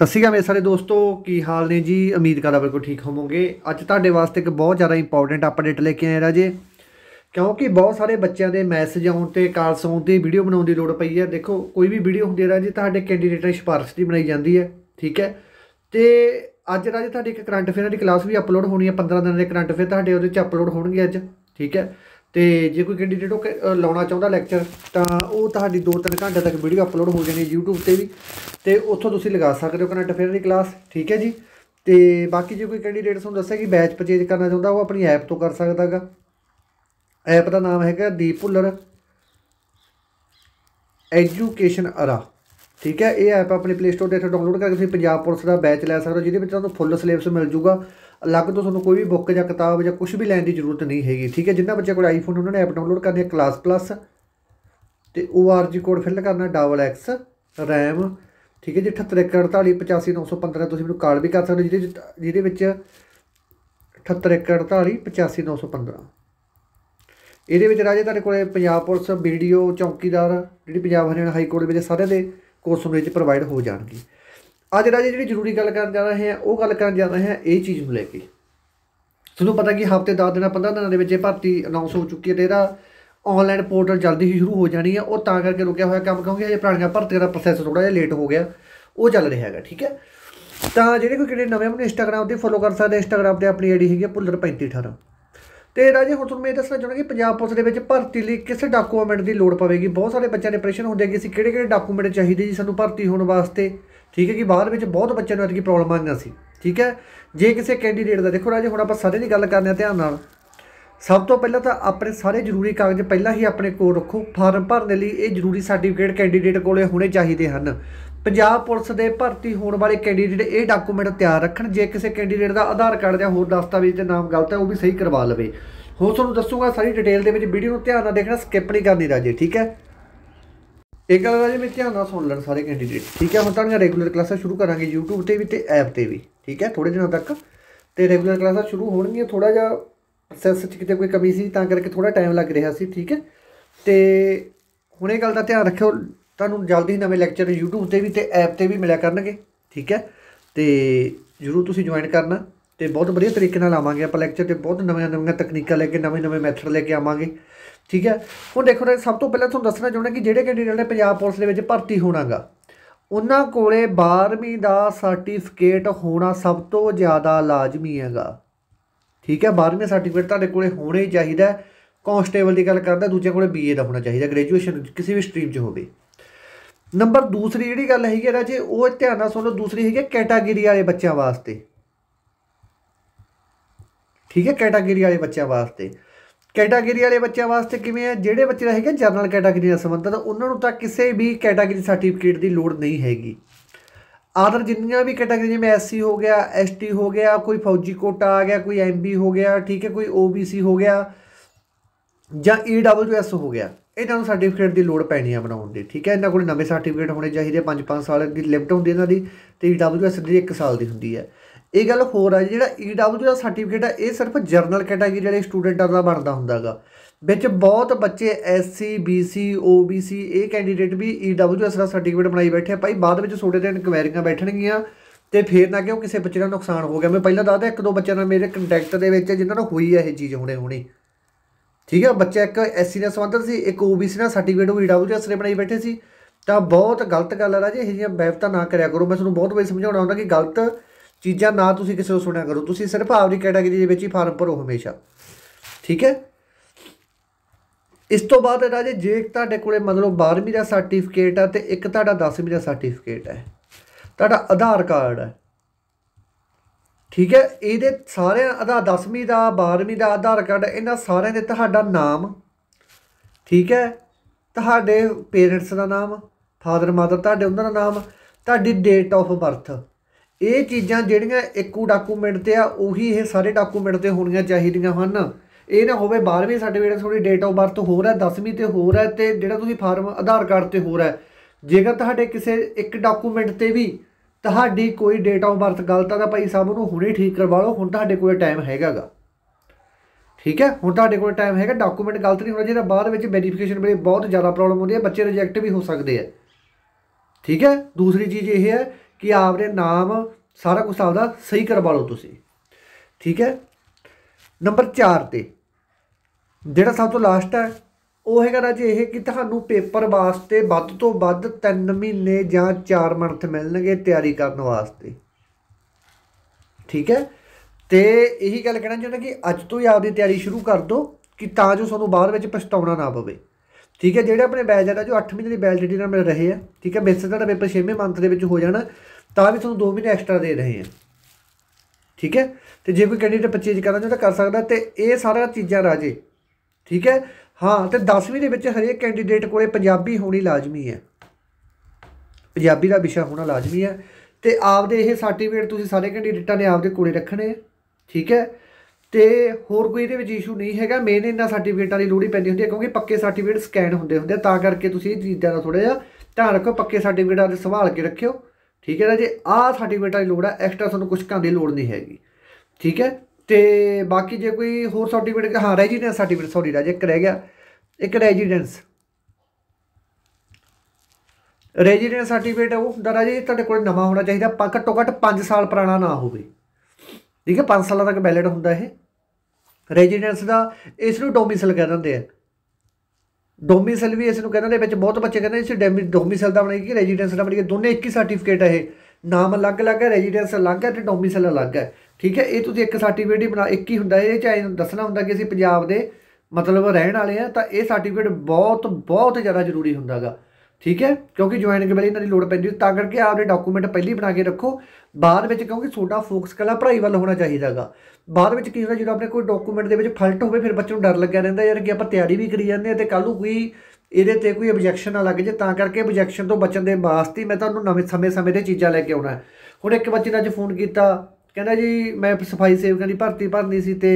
ਸਤਿ ਸ਼੍ਰੀ ਅਕਾਲ ਮੇਰੇ ਸਾਰੇ ਦੋਸਤੋ ਕੀ ਹਾਲ ਨੇ ਜੀ ਉਮੀਦ ਕਰਦਾ ਬਿਲਕੁਲ ਠੀਕ ਹੋਵੋਗੇ ਅੱਜ ਤੁਹਾਡੇ ਵਾਸਤੇ ਇੱਕ ਬਹੁਤ ਜ਼ਿਆਦਾ ਇੰਪੋਰਟੈਂਟ ਅਪਡੇਟ ਲੈ ਕੇ ਆਇਆ ਰਾਜੇ ਕਿਉਂਕਿ ਬਹੁਤ ਸਾਰੇ ਬੱਚਿਆਂ ਦੇ ਮੈਸੇਜ ਆਉਣ ਤੇ ਕਾਲਸ ਆਉਣ ਤੇ ਵੀਡੀਓ ਬਣਾਉਣ ਦੀ ਲੋੜ ਪਈ ਹੈ ਦੇਖੋ ਕੋਈ ਵੀ ਵੀਡੀਓ ਹੁੰਦੀ ਹੈ ਰਾਜੇ ਤੁਹਾਡੇ ਕੈਂਡੀਡੇਟਾਂ ਦੀ ਸਿਫਾਰਿਸ਼ ਦੀ ਬਣਾਈ ਜਾਂਦੀ ਹੈ ਠੀਕ ਹੈ ਤੇ ਅੱਜ ਰਾਜੇ ਤੁਹਾਡੀ ਇੱਕ ਕਰੰਟ ਅਫੇਅਰ ਦੀ ਕਲਾਸ ਵੀ ਅਪਲੋਡ ਹੋਣੀ ਹੈ 15 ਦਿਨਾਂ ਦੇ ਕਰੰਟ ਅਫੇਅਰ ਤੁਹਾਡੇ ਉਹਦੇ 'ਚ ਅਪਲੋਡ ਹੋਣਗੇ ਅੱਜ ਠੀਕ ਹੈ ਤੇ ਜੇ ਕੋਈ ਕੈਂਡੀਡੇਟ ਉਹ ਲਾਉਣਾ ਚਾਹੁੰਦਾ ਲੈਕਚਰ ਤਾਂ ਉਹ ਤੁਹਾਡੀ 2-3 ਘੰਟੇ ਤੱਕ ਵੀਡੀਓ ਅਪਲੋਡ ਹੋ ਜਾਣੀ YouTube ਤੇ ਵੀ ਤੇ ਉੱਥੋਂ ਤੁਸੀਂ ਲਗਾ ਸਕਦੇ ਹੋ ਕਨੈਕਟ ਅਫੇਅਰ ਦੀ ਕਲਾਸ ਠੀਕ ਹੈ ਜੀ ਤੇ ਬਾਕੀ ਜੇ ਕੋਈ ਕੈਂਡੀਡੇਟ ਤੁਹਾਨੂੰ ਦੱਸਿਆ ਕਿ ਬੈਚ ਪਰਚੇਜ ਕਰਨਾ ਚਾਹੁੰਦਾ ਉਹ ਆਪਣੀ ਐਪ ਤੋਂ ਕਰ ਸਕਦਾਗਾ ਐਪ ਦਾ ਨਾਮ ਹੈਗਾ ਦੀਪ ਭੁੱਲਰ ਐਜੂਕੇਸ਼ਨ ਅਰਾ ਠੀਕ ਹੈ ਇਹ ਐਪ ਆਪਣੇ ਪਲੇ ਸਟੋਰ ਤੇ ਡਾਊਨਲੋਡ ਕਰਕੇ ਤੁਸੀਂ ਪੰਜਾਬ ਪੁਲਿਸ ਦਾ ਬੈਚ ਲੈ ਸਕਦੇ ਹੋ ਜਿਹਦੇ ਵਿੱਚ ਤੁਹਾਨੂੰ ਫੁੱਲ ਸਿਲੇਬਸ ਮਿਲ ਜੂਗਾ ਅਲੱਗ ਤੋਂ ਤੁਹਾਨੂੰ ਕੋਈ ਵੀ ਬੁੱਕ ਜਾਂ ਕਿਤਾਬ ਜਾਂ ਕੁਝ ਵੀ ਲੈਣ ਦੀ ਜ਼ਰੂਰਤ ਨਹੀਂ ਹੈਗੀ ਠੀਕ ਹੈ ਜਿੰਨਾ ਬੱਚੇ ਕੋਲ ਆਈਫੋਨ ਉਹਨਾਂ ਨੇ ਐਪ ਡਾਊਨਲੋਡ ਕਰਨੀ ਹੈ ਕਲਾਸ ਪਲੱਸ ਤੇ ਓਆਰਜੀ ਕੋਡ ਫਿਲ ਕਰਨਾ ਡਬਲ ਐਕਸ RAM ਠੀਕ ਹੈ ਜੀ 915 ਤੁਸੀਂ ਮੈਨੂੰ ਕਾਲ ਵੀ ਕਰ ਸਕਦੇ ਜਿਹਦੇ ਜਿਹਦੇ ਵਿੱਚ 85915 ਇਹਦੇ ਵਿੱਚ ਰਾਜੇ ਤੁਹਾਡੇ ਕੋਲੇ ਪੰਜਾਬ ਪੁਲਿਸ ਵੀਡੀਓ ਚੌਕੀਦਾਰ ਜਿਹੜੀ ਪੰਜਾਬ ਹਰਿਆਣਾ ਹਾਈ ਕੋਰਟ ਵਿੱਚ ਸਾਰੇ ਦੇ ਕੋਰਸ ਵਿੱਚ ਪ੍ਰੋਵਾਈਡ ਹੋ ਜਾਣਗੇ ਅੱਜ ਰਾਜੇ ਜਿਹੜੀ ਜ਼ਰੂਰੀ ਗੱਲ ਕਰਨ ਜਾ ਰਹੇ ਹਾਂ ਉਹ ਗੱਲ ਕਰਨ ਜਾ ਰਹੇ ਹਾਂ ਇਹ ਚੀਜ਼ ਨੂੰ ਲੈ ਕੇ ਤੁਹਾਨੂੰ ਪਤਾ ਕਿ ਹਫਤੇ 10 ਦਿਨਾਂ 15 ਦਿਨਾਂ ਦੇ ਵਿੱਚ ਇਹ ਭਰਤੀ ਅਨਾਉਂਸ ਹੋ ਚੁੱਕੀ ਹੈ ਤੇ ਇਹਦਾ ਆਨਲਾਈਨ ਪੋਰਟਲ ਜਲਦੀ ਹੀ ਸ਼ੁਰੂ ਹੋ ਜਾਣੀ ਹੈ ਉਹ ਤਾਂ ਕਰਕੇ ਰੁਕਿਆ ਹੋਇਆ ਕੰਮ ਕਿਉਂਕਿ ਇਹ ਪ੍ਰਾਣੀਆਂ ਭਰਤੀਆਂ ਦਾ ਪ੍ਰੋਸੈਸ ਥੋੜਾ ਜਿਹਾ ਲੇਟ ਹੋ ਗਿਆ ਉਹ ਚੱਲ ਰਿਹਾ ਹੈਗਾ ਠੀਕ ਹੈ ਤਾਂ ਜਿਹੜੇ ਕੋਈ ਕਿਹੜੇ ਨਵੇਂ ਆਪਣੇ ਇੰਸਟਾਗ੍ਰam ਤੇ ਫੋਲੋ ਕਰ ਸਕਦੇ ਇੰਸਟਾਗ੍ਰam ਤੇ ਆਪਣੀ ਆਈਡੀ ਹੈਗੀ ਭੁੱਲਰ 3518 ਤੇ ਰਾਜੇ ਹੁਣ ਤੁਹਾਨੂੰ ਮੈਂ ਦੱਸਣਾ ਚਾਹੁੰਦਾ ਕਿ ਪੰਜਾਬ ਪੁਲਿਸ ਦੇ ਵਿੱਚ ਭਰਤੀ ਲਈ ਕਿਸ ਡਾਕੂਮੈਂਟ ਦੀ ਲੋੜ ਪਵੇਗੀ ਬਹੁਤ ਸਾਰੇ ਬੱਚਿਆਂ ਨੇ ਪ੍ਰੈਸ਼ਨ ਹੁੰਦੇ ਕਿ ਅਸੀਂ ਕਿਹੜੇ-ਕਿਹੜੇ ਡਾਕੂਮੈਂਟ ਚਾਹੀਦੇ ਜੀ ਸਾਨੂੰ ਭਰਤੀ ਹੋਣ ਵਾਸਤੇ ਠੀਕ ਹੈ ਕਿ ਬਾਅਦ ਵਿੱਚ ਬਹੁਤ ਬੱਚਿਆਂ ਨੂੰ ਐਤਕੀ ਪ੍ਰੋਬਲਮ ਆਈਆਂ ਸੀ ਠੀਕ ਹੈ ਜੇ ਕਿਸੇ ਕੈਂਡੀਡੇਟ ਦਾ ਦੇਖੋ ਰਾਜੇ ਹੁਣ ਆਪਾਂ ਸਾਰੇ ਦੀ ਗੱਲ ਕਰਦੇ ਆ ਧਿਆਨ ਨਾਲ ਸਭ ਤੋਂ ਪਹਿਲਾਂ ਤਾਂ ਆਪਣੇ ਸਾਰੇ ਜ਼ਰੂਰੀ ਕਾਗਜ਼ ਪਹਿਲਾਂ ਹੀ ਆਪਣੇ ਕੋਲ ਰੱਖੋ ਫਾਰਮ ਭਰਨ ਦੇ ਲਈ ਇਹ ਜ਼ਰੂਰੀ ਸਰਟੀਫਿਕੇਟ ਕੈਂਡੀਡੇਟ ਕੋਲੇ ਹੋਣੇ ਚਾਹੀਦੇ ਹਨ ਪੰਜਾਬ ਪੁਲਿਸ ਦੇ ਭਰਤੀ ਹੋਣ ਵਾਲੇ ਕੈਂਡੀਡੇਟ ਇਹ ਡਾਕੂਮੈਂਟ ਤਿਆਰ ਰੱਖਣ ਜੇ ਕਿਸੇ ਕੈਂਡੀਡੇਟ ਦਾ ਆਧਾਰ ਕਾਰਡ ਜਾਂ ਹੋਰ ਦਸਤਾਵੇਜ਼ ਤੇ ਨਾਮ ਗਲਤ ਹੈ ਉਹ ਵੀ ਸਹੀ ਕਰਵਾ ਲਵੇ ਹੋਰ ਤੁਹਾਨੂੰ ਦੱਸੂਗਾ ਸਾਰੀ ਡਿਟੇਲ ਦੇ ਵਿੱਚ ਵੀਡੀਓ ਨੂੰ ਧਿਆਨ ਨਾਲ ਦੇਖਣਾ ਸਕਿਪ ਨਹੀਂ ਕਰਨੀ ਰਾਜੇ ਠੀਕ ਹੈ ਇੱਕ ਗੱਲ ਰਾਜੇ ਮੈਂ ਧਿਆਨ ਨਾਲ ਸੁਣ ਲੈਣ ਸਾਰੇ ਕੈਂਡੀਡੇਟ ਠੀਕ ਹੈ ਹੁਣ ਤੁਹਾਡੀਆਂ ਰੈਗੂਲਰ ਕਲਾਸਾਂ ਸ਼ੁਰੂ ਕਰਾਂਗੇ YouTube ਤੇ ਵੀ ਤੇ ਐਪ ਤੇ ਵੀ ਠੀਕ ਹੈ ਥੋੜੇ ਦਿਨਾਂ ਤੱਕ ਤੇ ਰੈਗੂਲਰ ਕਲਾਸਾਂ ਸ਼ੁਰੂ ਹੋਣਗੀਆਂ ਥੋੜਾ ਜਿਹਾ ਪ੍ਰੋਸੈਸ 'ਚ ਕਿਤੇ ਕੋਈ ਕਮੀ ਸੀ ਤਾਂ ਕਰਕੇ ਥੋੜਾ ਟਾਈਮ ਲੱਗ ਰਿਹਾ ਸੀ ਠੀਕ ਹੈ ਤੇ ਹੁਣ ਇਹ ਗੱਲ ਦਾ ਧਿਆਨ ਰੱਖਿਓ ਤੁਹਾਨੂੰ ਜਲਦੀ ਹੀ ਨਵੇਂ ਲੈਕਚਰ YouTube ਤੇ ਵੀ ਤੇ ਐਪ ਤੇ ਵੀ ਮਿਲਿਆ ਕਰਨਗੇ ਠੀਕ ਹੈ ਤੇ ਜਰੂਰ ਤੁਸੀਂ ਜੁਆਇਨ ਕਰਨਾ ਤੇ ਬਹੁਤ ਵਧੀਆ ਤਰੀਕੇ ਨਾਲ ਆਵਾਂਗੇ ਆਪਾਂ ਲੈਕਚਰ ਤੇ ਬਹੁਤ ਨਵੀਆਂ ਨਵੀਆਂ ਤਕਨੀਕਾਂ ਲੈ ਕੇ ਨਵੇਂ ਨਵੇਂ ਮੈਥਡ ਲੈ ਕੇ ਆਵਾਂਗੇ ਠੀਕ ਹੈ ਹੁਣ ਦੇਖੋ ਨਾ ਸਭ ਤੋਂ ਪਹਿਲਾਂ ਤੁਹਾਨੂੰ ਦੱਸਣਾ ਚਾਹੁੰਦਾ ਕਿ ਜਿਹੜੇ ਕੈਂਡੀਡੇਟ ਨੇ ਪੰਜਾਬ ਪੁਲਿਸ ਦੇ ਵਿੱਚ ਭਰਤੀ ਹੋਣਾਗਾ ਉਹਨਾਂ ਕੋਲੇ 12ਵੀਂ ਦਾ ਸਰਟੀਫਿਕੇਟ ਹੋਣਾ ਸਭ ਤੋਂ ਜ਼ਿਆਦਾ ਲਾਜ਼ਮੀ ਹੈਗਾ ਠੀਕ ਹੈ 12ਵੇਂ ਸਰਟੀਫਿਕੇਟ ਤੁਹਾਡੇ ਕੋਲੇ ਹੋਣੇ ਚਾਹੀਦਾ ਕਾਂਸਟੇਬਲ ਦੀ ਗੱਲ ਕਰਦਾ ਦੂਜੇ ਕੋਲੇ ਬੀਏ ਦਾ ਹੋਣਾ ਚਾਹੀਦਾ ਗ੍ਰੈਜੂਏਸ਼ਨ ਕਿਸੇ ਵੀ ਸਟਰੀਮ 'ਚ ਹੋਵੇ ਨੰਬਰ ਦੂਸਰੀ ਜਿਹੜੀ ਗੱਲ ਹੈਗੀ ਹੈ ਰਾਜੇ ਉਹ ਧਿਆਨ ਨਾਲ ਸੁਣੋ ਦੂਸਰੀ ਹੈਗੀ ਕੈਟਾਗਰੀ ਵਾਲੇ ਬੱਚਿਆਂ ਵਾਸਤੇ ਠੀਕ ਹੈ ਕੈਟਾਗਰੀ ਵਾਲੇ ਬੱਚਿਆਂ ਵਾਸਤੇ ਕੈਟਾਗਰੀ ਵਾਲੇ ਬੱਚਿਆਂ ਵਾਸਤੇ ਕਿਵੇਂ ਹੈ ਜਿਹੜੇ ਬੱਚੇ ਦਾ ਹੈਗਾ ਜਨਰਲ ਕੈਟਾਗਰੀ ਨਾਲ ਸੰਬੰਧਤ ਉਹਨਾਂ ਨੂੰ ਤਾਂ ਕਿਸੇ ਵੀ ਕੈਟਾਗਰੀ ਸਰਟੀਫਿਕੇਟ ਦੀ ਲੋੜ ਨਹੀਂ ਹੈਗੀ ਆਦਰ ਜਿੰਨੀਆਂ ਵੀ ਕੈਟਾਗਰੀ ਜਿਵੇਂ ਐਸਸੀ ਹੋ ਗਿਆ ਐਸਟੀ ਹੋ ਗਿਆ ਕੋਈ ਫੌਜੀ ਕੋਟਾ ਆ ਗਿਆ ਕੋਈ ਐਮਬੀ ਹੋ ਗਿਆ ਠੀਕ ਹੈ ਕੋਈ ਓਬੀਸੀ ਹੋ ਗਿਆ ਜਾਂ ਈਡਬਲਯੂਐਸ e ਹੋ ਗਿਆ ਇਹਨਾਂ ਨੂੰ ਸਰਟੀਫਿਕੇਟ ਦੀ ਲੋੜ ਪੈਣੀ ਆ ਬਣਾਉਣ ਦੀ ਠੀਕ ਹੈ ਇਹਨਾਂ ਕੋਲ ਨਵੇਂ ਸਰਟੀਫਿਕੇਟ ਹੋਣੇ ਚਾਹੀਦੇ 5-5 ਸਾਲ ਦੀ ਲਿਮਟ ਹੁੰਦੀ ਇਹਨਾਂ ਦੀ ਤੇ ਈਡਬਲਯੂਐਸ e ਦੀ 1 ਸਾਲ ਦੀ ਹੁੰਦੀ ਹੈ ਇਹ ਗੱਲ ਹੋਰ ਆ ਜਿਹੜਾ ਈਡਬਲਯੂ ਦਾ ਸਰਟੀਫਿਕੇਟ ਆ ਇਹ ਸਿਰਫ ਜਰਨਲ ਕੈਟਾਗਰੀ ਜਿਹੜੇ ਸਟੂਡੈਂਟਾਂ ਦਾ ਬਣਦਾ ਹੁੰਦਾਗਾ ਵਿੱਚ ਬਹੁਤ ਬੱਚੇ ਐਸਸੀ ਬੀਸੀ ਓਬੀਸੀ ਇਹ ਕੈਂਡੀਡੇਟ ਵੀ ਈਡਬਲਯੂਐਸ e ਦਾ ਸਰਟੀਫਿਕੇਟ ਬਣਾਈ ਬੈਠੇ ਆ ਭਾਈ ਬਾਅਦ ਵਿੱਚ ਛੋਟੇ ਤੇ ਇਨਕੁਆਇਰੀਆਂ ਬੈਠਣਗੀਆਂ ਤੇ ਫੇਰ ਨਾ ਕਿਉਂ ਕਿਸੇ ਬੱਚੇ ਦਾ ਨੁਕਸਾਨ ਹੋ ਗਿਆ ਮੈਂ ਪਹਿਲਾਂ ਦੱਸਦਾ ਇੱਕ ਦੋ ਬੱਚਿਆਂ ਨਾਲ ਮੇਰੇ ਕੰਟੈਕਟ ਦੇ ਵਿੱਚ ਜਿਨ੍ਹਾਂ ਨੂੰ ਹੋਈ ਹੈ ਇਹ ਚੀਜ਼ ਹੋਣੇ ਹੋਣੀ ਠੀਕ ਹੈ ਬੱਚਾ ਇੱਕ ਐਸਸੀ ਨਾਲ ਸੰਬੰਧਿਤ ਸੀ ਇੱਕ ਓਬੀਸੀ ਨਾਲ ਸਰਟੀਫਿਕੇਟ ਉਹ ਈਡਬਲਯੂਐਸ e ਦੇ ਬਣਾਈ ਬੈਠੇ ਸੀ ਤਾਂ ਬਹੁਤ ਗਲਤ ਗੱਲ ਹੈ ਰਾਜੇ ਇਹ ਜਿਹੀਆਂ ਬਹਿਫਤਾ ਨਾ ਕਰਿਆ ਕਰੋ ਮੈਂ ਤੁਹਾਨੂੰ ਬਹੁਤ ਵਾਰ ਸਮਝਾਉਣਾ ਹੁੰਦਾ ਕਿ ਗਲਤ ਚੀਜ਼ਾਂ ਨਾ ਤੁਸੀਂ ਕਿਸੇ ਨੂੰ ਸੁਣਿਆ ਕਰੋ ਤੁਸੀਂ ਸਿਰਫ ਆਪਣੀ ਕੈਟਾਗਰੀ ਦੇ ਵਿੱਚ ਹੀ ਫਾਰਮ ਭਰੋ ਹਮੇਸ਼ਾ ਠੀਕ ਹੈ ਇਸ ਤੋਂ ਬਾਅਦ ਰਾਜੇ ਜੇ ਤੁਹਾਡੇ ਕੋਲੇ ਮਤਲਬ 12ਵੀਂ ਦਾ ਸਰਟੀਫਿਕੇਟ ਹੈ ਤੇ ਇੱਕ ਤੁਹਾਡਾ 10ਵੀਂ ਦਾ ਸਰਟੀਫਿਕੇਟ ਹੈ ਤੁਹਾਡਾ ਆਧਾਰ ਕਾਰਡ ਹੈ ਠੀਕ ਹੈ ਇਹਦੇ ਸਾਰੇ ਆਧਾ 10ਵੀਂ ਦਾ 12ਵੀਂ ਦਾ ਆਧਾਰ ਕਾਰਡ ਇਹਨਾਂ ਸਾਰਿਆਂ ਦੇ ਤੁਹਾਡਾ ਨਾਮ ਠੀਕ ਹੈ ਤੁਹਾਡੇ ਪੇਰੈਂਟਸ ਦਾ ਨਾਮ ਫਾਦਰ ਮਦਰ ਤੁਹਾਡੇ ਉਹਨਾਂ ਦਾ ਨਾਮ ਤੁਹਾਡੀ ਡੇਟ ਆਫ ਬਰਥ ਇਹ ਚੀਜ਼ਾਂ ਜਿਹੜੀਆਂ ਇੱਕੋ ਡਾਕੂਮੈਂਟ ਤੇ ਆ ਉਹੀ ਇਹ ਸਾਰੇ ਡਾਕੂਮੈਂਟ ਤੇ ਹੋਣੀਆਂ ਚਾਹੀਦੀਆਂ ਹਨ ਇਹ ਨਾ ਹੋਵੇ 12ਵੀਂ ਸਰਟੀਫਿਕੇਟ ਤੁਹਾਡੀ ਡੇਟ ਆਫ ਬਰਥ ਹੋਰ ਹੈ 10ਵੀਂ ਤੇ ਹੋਰ ਹੈ ਤੇ ਜਿਹੜਾ ਤੁਸੀਂ ਫਾਰਮ ਆਧਾਰ ਕਾਰਡ ਤੇ ਹੋਰ ਹੈ ਜੇਕਰ ਤੁਹਾਡੇ ਕਿਸੇ ਇੱਕ ਡਾਕੂਮੈਂਟ ਤੇ ਵੀ ਤੁਹਾਡੀ ਕੋਈ ਡੇਟ ਆਫ ਬਰਥ ਗਲਤ ਆ ਤਾਂ ਭਾਈ ਸਾਹਿਬ ਨੂੰ ਹੁਣੇ ਠੀਕ ਕਰਵਾ ਲਓ ਹੁਣ ਤੁਹਾਡੇ ਕੋਲ ਟਾਈਮ ਹੈਗਾਗਾ ਠੀਕ ਹੈ ਹੁਣ ਤੁਹਾਡੇ ਕੋਲ ਟਾਈਮ ਹੈਗਾ ਡਾਕੂਮੈਂਟ ਗਲਤ ਨਹੀਂ ਹੋਣਾ ਚਾਹੀਦਾ ਬਾਅਦ ਵਿੱਚ ਵੈਰੀਫਿਕੇਸ਼ਨ ਵੇਲੇ ਬਹੁਤ ਜ਼ਿਆਦਾ ਪ੍ਰੋਬਲਮ ਹੁੰਦੀ ਹੈ ਬੱਚੇ ਰਿਜੈਕਟ ਵੀ ਹੋ ਸਕਦੇ ਆ ਠੀਕ ਹੈ ਦੂਸਰੀ ਚੀਜ਼ ਇਹ ਹੈ ਕਿ ਆਪਦੇ ਨਾਮ ਸਾਰਾ ਕੁਝ ਆਪਦਾ ਸਹੀ ਕਰਵਾ ਲਓ ਤੁਸੀਂ ਠੀਕ ਹੈ ਨੰਬਰ 4 ਤੇ ਜਿਹੜਾ ਸਭ ਤੋਂ ਲਾਸਟ ਹੈ ਉਹ ਹੈਗਾ ਰਾਜੇ ਇਹ ਕਿ ਤੁਹਾਨੂੰ ਪੇਪਰ ਵਾਸਤੇ ਵੱਧ ਤੋਂ ਵੱਧ 3 ਮਹੀਨੇ ਜਾਂ 4 ਮੰਥ ਮਿਲਣਗੇ ਤਿਆਰੀ ਕਰਨ ਵਾਸਤੇ ਠੀਕ ਹੈ ਤੇ ਇਹੀ ਗੱਲ ਕਹਿਣਾ ਚਾਹੁੰਦਾ ਕਿ ਅੱਜ ਤੋਂ ਹੀ ਆਪਦੀ ਤਿਆਰੀ ਸ਼ੁਰੂ ਕਰ ਦਿਓ ਕਿ ਤਾਂ ਜੋ ਤੁਹਾਨੂੰ ਬਾਅਦ ਵਿੱਚ ਪਛਤਾਉਣਾ ਨਾ ਪਵੇ ਠੀਕ ਹੈ ਜਿਹੜੇ ਆਪਣੇ ਬੈਚ ਦਾ ਜੋ 8 ਮਹੀਨੇ ਦੀ ਵੈਲਿਡਿਟੀ ਨਾਲ ਮਿਲ ਰਹੇ ਆ ਠੀਕ ਹੈ ਬੇਸਿਕ ਤੁਹਾਡਾ ਪੇਪਰ 6ਵੇਂ ਮੰਥ ਦੇ ਵਿੱਚ ਹੋ ਜਾਣਾ ਤਾਂ ਵੀ ਤੁਹਾਨੂੰ 2 ਮਹੀਨੇ ਐਕਸਟਰਾ ਦੇ ਰਹੇ ਆ ਠੀਕ ਹੈ ਤੇ ਜੇ ਕੋਈ ਕੈਂਡੀਡੇਟ ਪਰਚੇਜ ਕਰਨਾ ਚਾਹੁੰਦਾ ਕਰ ਸਕਦਾ ਤੇ ਇਹ ਸਾਰਾ ਚੀਜ਼ਾਂ ਰਾਜੇ ਠੀਕ ਹੈ ਹਾਂ ਤੇ 10ਵੀਂ ਦੇ ਵਿੱਚ ਹਰੇਕ ਕੈਂਡੀਡੇਟ ਕੋਲੇ ਪੰਜਾਬੀ ਹੋਣੀ ਲਾਜ਼ਮੀ ਹੈ ਪੰਜਾਬੀ ਦਾ ਵਿਸ਼ਾ ਹੋਣਾ ਲਾਜ਼ਮੀ ਹੈ ਤੇ ਆਪਦੇ ਇਹ ਸਰਟੀਫਿਕੇਟ ਤੁਸੀਂ ਸਾਰੇ ਕੈਂਡੀਡੇਟਾਂ ਨੇ ਆਪਦੇ ਕੋਲੇ ਰੱਖਣੇ ਠੀਕ ਹੈ ਤੇ ਹੋਰ ਕੋਈ ਇਹਦੇ ਵਿੱਚ ਇਸ਼ੂ ਨਹੀਂ ਹੈਗਾ ਮੇਨ ਇਹਨਾਂ ਸਰਟੀਫਿਕੇਟਾਂ ਦੀ ਲੋੜ ਹੀ ਪੈਂਦੀ ਹੁੰਦੀ ਹੈ ਕਿਉਂਕਿ ਪੱਕੇ ਸਰਟੀਫਿਕੇਟ ਸਕੈਨ ਹੁੰਦੇ ਹੁੰਦੇ ਤਾਂ ਕਰਕੇ ਤੁਸੀਂ ਇਹ ਚੀਜ਼ਾਂ ਦਾ ਥੋੜਾ ਜਿਹਾ ਧਿਆਨ ਰੱਖੋ ਪੱਕੇ ਸਰਟੀਫਿਕੇਟਾਂ ਦੇ ਸੰਭਾਲ ਕੇ ਰੱਖਿਓ ਠੀਕ ਹੈ ਨਾ ਜੇ ਆਹ ਸਰਟੀਫਿਕੇਟਾਂ ਦੀ ਲੋੜ ਹੈ ਐਕਸਟਰਾ ਤੁਹਾਨੂੰ ਕੁਝ ਕਾਂ ਦੀ ਲੋੜ ਨਹੀਂ ਹੈਗੀ ਠੀਕ ਹੈ ਤੇ ਬਾਕੀ ਜੇ ਕੋਈ ਹੋਰ ਸਰਟੀਫਿਕੇਟ ਹਾਂ ਰੈਜ਼ੀਡੈਂਸ ਸਰਟੀਫਿਕੇਟ ਸੌਰੀ ਰਾਜ ਇੱਕ ਰਹਿ ਗਿਆ ਇੱਕ ਰੈਜ਼ੀਡੈਂਸ ਰੈਜ਼ੀਡੈਂਸ ਸਰਟੀਫਿਕੇਟ ਉਹ ਹੁੰਦਾ ਰਾਜੇ ਤੁਹਾਡੇ ਕੋਲ ਨਵਾਂ ਹੋਣਾ ਚਾਹੀਦਾ ਪੱਕ ਟੋਕਟ 5 ਸਾਲ ਪੁਰਾਣਾ ਨਾ ਹੋਵੇ ਠੀਕ ਹੈ 5 ਸਾਲਾਂ ਤੱਕ ਵੈਲਿਡ ਹੁੰਦਾ ਇਹ ਰੈਜ਼ੀਡੈਂਸ ਦਾ ਇਸ ਨੂੰ ਡੋਮਿਸਲ ਕਹਿੰਦੇ ਦਿੰਦੇ ਆ ਡੋਮਿਸਲ ਵੀ ਇਸ ਨੂੰ ਕਹਿੰਦੇ ਨੇ ਵਿੱਚ ਬਹੁਤ ਬੱਚੇ ਕਹਿੰਦੇ ਇਸ ਡੋਮਿਸਲ ਦਾ ਬਣਾਈ ਕਿ ਰੈਜ਼ੀਡੈਂਸ ਦਾ ਬਣਾਈ ਦੋਨੇ ਇੱਕ ਹੀ ਸਰਟੀਫਿਕੇਟ ਹੈ ਇਹ ਨਾਮ ਅਲੱਗ-ਅਲੱਗ ਹੈ ਰੈਜ਼ੀਡੈਂਸ ਅਲੱਗ ਹੈ ਤੇ ਡੋਮਿਸਾਈਲ ਅਲੱਗ ਹੈ ਠੀਕ ਹੈ ਇਹ ਤੁਸੀਂ ਇੱਕ ਸਰਟੀਫਿਕੇਟ ਹੀ ਬਣਾ ਇੱਕ ਹੀ ਹੁੰਦਾ ਇਹ ਚਾਹੇ ਦੱਸਣਾ ਹੁੰਦਾ ਕਿ ਅਸੀਂ ਪੰਜਾਬ ਦੇ ਮਤਲਬ ਰਹਿਣ ਵਾਲੇ ਆ ਤਾਂ ਇਹ ਸਰਟੀਫਿਕੇਟ ਬਹੁਤ ਬਹੁਤ ਜ਼ਿਆਦਾ ਜ਼ਰੂਰੀ ਹੁੰਦਾਗਾ ਠੀਕ ਹੈ ਕਿਉਂਕਿ ਜੁਆਇਨਿੰਗ ਵੇਲੇ ਇਹਨਾਂ ਦੀ ਲੋੜ ਪੈਂਦੀ ਤਾਂ ਕਰਕੇ ਆਪਦੇ ਡਾਕੂਮੈਂਟ ਪਹਿਲੀ ਬਣਾ ਕੇ ਰੱਖੋ ਬਾਅਦ ਵਿੱਚ ਕਿਉਂਕਿ ਤੁਹਾਡਾ ਫੋਕਸ ਕਲਾ ਪੜ੍ਹਾਈ ਵੱਲ ਹੋਣਾ ਚਾਹੀਦਾਗਾ ਬਾਅਦ ਵਿੱਚ ਕੀ ਹੁੰਦਾ ਜਦੋਂ ਆਪਣੇ ਕੋਈ ਡਾਕੂਮੈਂਟ ਦੇ ਵਿੱਚ ਫਲਟ ਹੋਵੇ ਫਿਰ ਬੱਚੇ ਨੂੰ ਡਰ ਲੱਗਿਆ ਰਹਿੰਦਾ ਯਾਰ ਕਿ ਆਪਾਂ ਤਿਆਰੀ ਵੀ ਕਰੀ ਜਾਂਦੇ ਆ ਤੇ ਕੱਲ ਨੂੰ ਕੋਈ ਇਹਦੇ ਤੇ ਕੋਈ ਆਬਜੈਕਸ਼ਨ ਨਾ ਲੱਗ ਜੇ ਤਾਂ ਕਰਕੇ ਆਬਜੈਕਸ਼ਨ ਤੋਂ ਬਚਣ ਦੇ ਵਾਸਤੇ ਮੈਂ ਤੁਹਾਨੂੰ ਨਵੇਂ ਸਮੇਂ-ਸਮੇਂ ਤੇ ਚੀਜ਼ਾਂ ਲੈ ਕੇ ਆਉਣਾ ਹੁਣ ਇੱਕ ਬੱਚੇ ਨੇ ਅੱਜ ਫੋਨ ਕੀਤਾ ਕਹਿੰਦਾ ਜੀ ਮੈਂ ਸਫਾਈ ਸੇਵਕਾਂ ਦੀ ਭਰਤੀ ਭਰਨੀ ਸੀ ਤੇ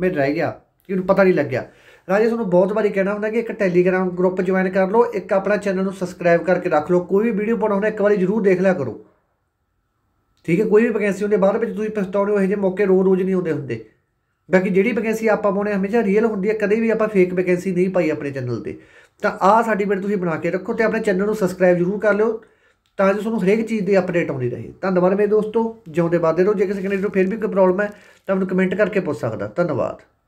ਮੈਂ ਡਰ ਗਿਆ ਕਿ ਉਹਨੂੰ ਪਤਾ ਨਹੀਂ ਲੱਗਿਆ ਰਾਜੇ ਤੁਹਾਨੂੰ ਬਹੁਤ ਵਾਰੀ ਕਹਿਣਾ ਹੁੰਦਾ ਕਿ ਇੱਕ ਟੈਲੀਗ੍ਰਾਮ ਗਰੁੱਪ ਜੁਆਇਨ ਕਰ ਲਓ ਇੱਕ ਆਪਣਾ ਚੈਨਲ ਨੂੰ ਸਬਸਕ੍ਰਾਈਬ ਕਰਕੇ ਰੱਖ ਲਓ ਕੋਈ ਵੀ ਵੀਡੀਓ ਪਾਉਣਾ ਇੱਕ ਵਾਰੀ ਜ਼ਰੂਰ ਦੇਖ ਲਿਆ ਕਰੋ ਠੀਕ ਹੈ ਕੋਈ ਵੀ ਵੈਕੈਂਸੀ ਹੁੰਦੇ ਬਾਅਦ ਵਿੱਚ ਤੁਸੀਂ ਪਛਤਾਉਣੇ ਹੋ ਇਹ ਜੇ ਮੌਕੇ ਰੋਜ਼ ਰੋਜ਼ ਨਹੀਂ ਹੁੰਦੇ ਹੁੰਦੇ ਬਾਕੀ ਜਿਹੜੀ ਵੈਕੈਂਸੀ ਆਪਾਂ ਪਾਉਣੇ ਹਮੇਸ਼ਾ ਰੀਅਲ ਹੁੰਦੀ ਹੈ ਕਦੇ ਵੀ ਆਪਾਂ ਫੇਕ ਵੈਕੈਂਸੀ ਨਹੀਂ ਪਾਈ ਆਪਣੇ ਚੈਨਲ ਤੇ ਤਾਂ ਆਹ ਸਰਟੀਫਿਕੇਟ ਤੁਸੀਂ ਬਣਾ ਕੇ ਰੱਖੋ ਤੇ ਆਪਣੇ ਚੈਨਲ ਨੂੰ ਸਬਸਕ੍ਰਾਈਬ ਜ਼ਰੂਰ ਕਰ ਲਿਓ ਤਾਂ ਜੋ ਤੁਹਾਨੂੰ ਹਰੇਕ ਚੀਜ਼ ਦੀ ਅਪਡੇਟ ਆਉਂਦੀ ਰਹੇ ਧੰਨਵਾਦ ਮੇਰੇ ਦੋਸਤੋ ਜਿਉਂਦੇ ਬਾਦੇ ਰਹੋ ਜੇ ਕਿਸੇ ਕੈਂਡੀਡੇਟ ਨੂੰ ਫਿਰ ਵੀ ਕੋਈ ਪ੍ਰੋਬਲਮ ਹੈ ਤਾਂ ਮੈਨੂੰ ਕਮੈਂਟ ਕਰਕੇ ਪੁੱਛ ਸਕਦਾ ਧੰਨਵਾਦ